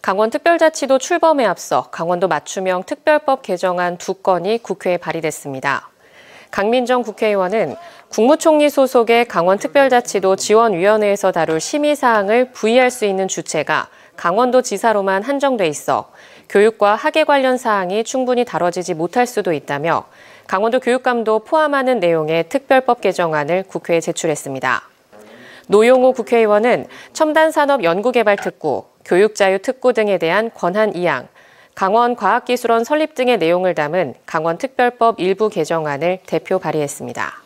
강원특별자치도 출범에 앞서 강원도 맞춤형 특별법 개정안 두 건이 국회에 발의됐습니다. 강민정 국회의원은 국무총리 소속의 강원특별자치도 지원위원회에서 다룰 심의사항을 부의할 수 있는 주체가 강원도지사로만 한정돼 있어 교육과 학예 관련 사항이 충분히 다뤄지지 못할 수도 있다며 강원도 교육감도 포함하는 내용의 특별법 개정안을 국회에 제출했습니다. 노용호 국회의원은 첨단산업연구개발특구, 교육자유특구 등에 대한 권한 이양, 강원과학기술원 설립 등의 내용을 담은 강원특별법 일부 개정안을 대표 발의했습니다.